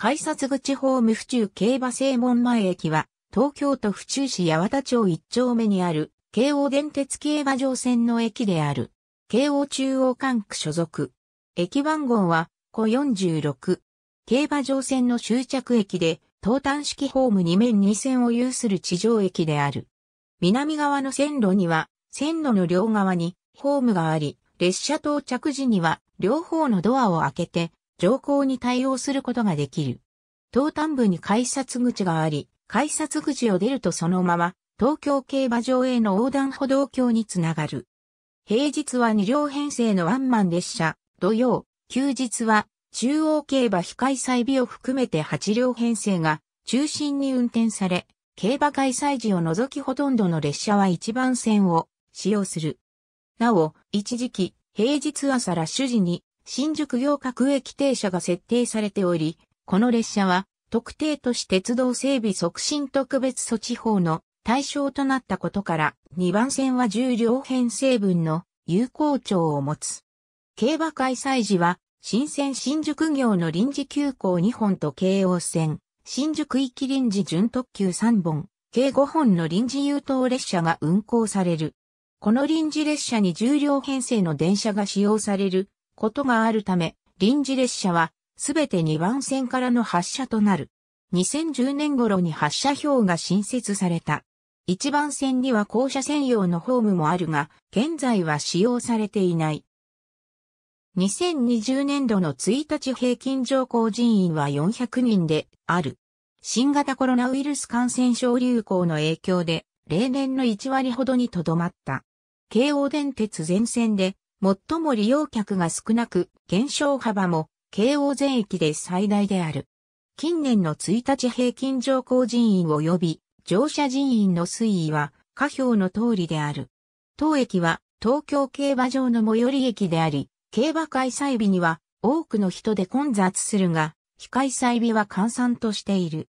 改札口ホーム府中競馬正門前駅は、東京都府中市八幡町一丁目にある、京王電鉄競馬場線の駅である。京王中央管区所属。駅番号は、小46。競馬場線の終着駅で、東端式ホーム2面2線を有する地上駅である。南側の線路には、線路の両側にホームがあり、列車到着時には両方のドアを開けて情報に対応することができる。東端部に改札口があり、改札口を出るとそのまま、東京競馬場への横断歩道橋につながる。平日は2両編成のワンマン列車、土曜、休日は中央競馬非開催日を含めて8両編成が中心に運転され、競馬開催時を除きほとんどの列車は1番線を使用する。なお、一時期、平日朝ら主時に新宿行各駅停車が設定されており、この列車は特定都市鉄道整備促進特別措置法の対象となったことから、2番線は重量編成分の有効長を持つ。競馬開催時は、新線新宿業の臨時急行2本と京王線、新宿行き臨時準特急3本、計5本の臨時優等列車が運行される。この臨時列車に重量編成の電車が使用されることがあるため、臨時列車はすべて2番線からの発車となる。2010年頃に発車表が新設された。1番線には校舎専用のホームもあるが、現在は使用されていない。2020年度の1日平均乗降人員は400人である。新型コロナウイルス感染症流行の影響で、例年の1割ほどにとどまった。京王電鉄全線で最も利用客が少なく、減少幅も京王全域で最大である。近年の1日平均乗降人員及び乗車人員の推移は下表の通りである。当駅は東京競馬場の最寄り駅であり、競馬開催日には多くの人で混雑するが、非開催日は閑散としている。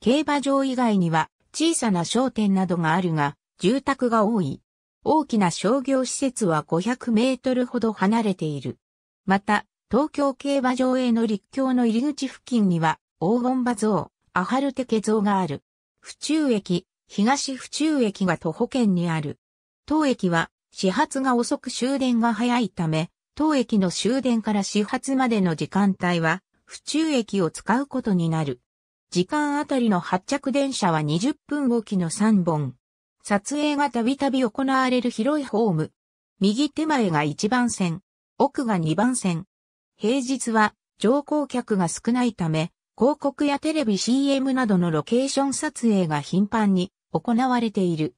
競馬場以外には小さな商店などがあるが、住宅が多い。大きな商業施設は500メートルほど離れている。また、東京競馬場への立教の入り口付近には、黄金馬像、アハルテケ像がある。府中駅、東府中駅が徒歩圏にある。当駅は、始発が遅く終電が早いため、当駅の終電から始発までの時間帯は、府中駅を使うことになる。時間あたりの発着電車は20分おきの3本。撮影がたびたび行われる広いホーム。右手前が1番線、奥が2番線。平日は乗降客が少ないため、広告やテレビ CM などのロケーション撮影が頻繁に行われている。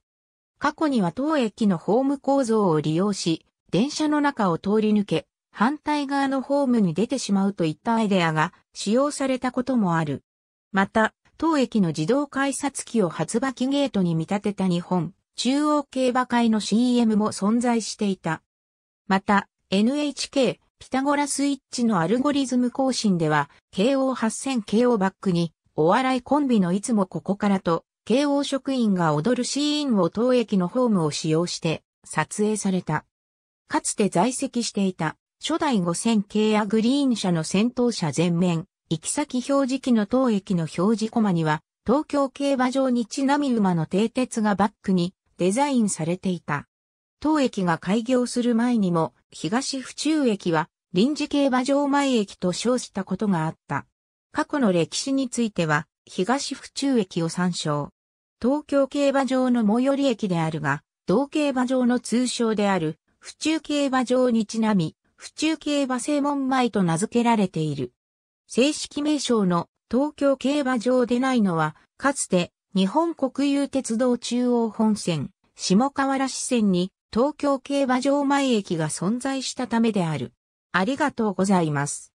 過去には当駅のホーム構造を利用し、電車の中を通り抜け、反対側のホームに出てしまうといったアイデアが使用されたこともある。また、当駅の自動改札機を発馬機ゲートに見立てた日本、中央競馬会の CM も存在していた。また、NHK、ピタゴラスイッチのアルゴリズム更新では、京王8000 k o バックに、お笑いコンビのいつもここからと、KO 職員が踊るシーンを当駅のホームを使用して撮影された。かつて在籍していた初代5000系アグリーン社の先頭車前面、行き先表示器の当駅の表示コマには、東京競馬場にちなみ馬の蹄鉄がバックにデザインされていた。当駅が開業する前にも、東府中駅は臨時競馬場前駅と称したことがあった。過去の歴史については、東府中駅を参照。東京競馬場の最寄り駅であるが、同競馬場の通称である、府中競馬場にちなみ、府中競馬正門前と名付けられている。正式名称の東京競馬場でないのは、かつて日本国有鉄道中央本線、下河原支線に東京競馬場前駅が存在したためである。ありがとうございます。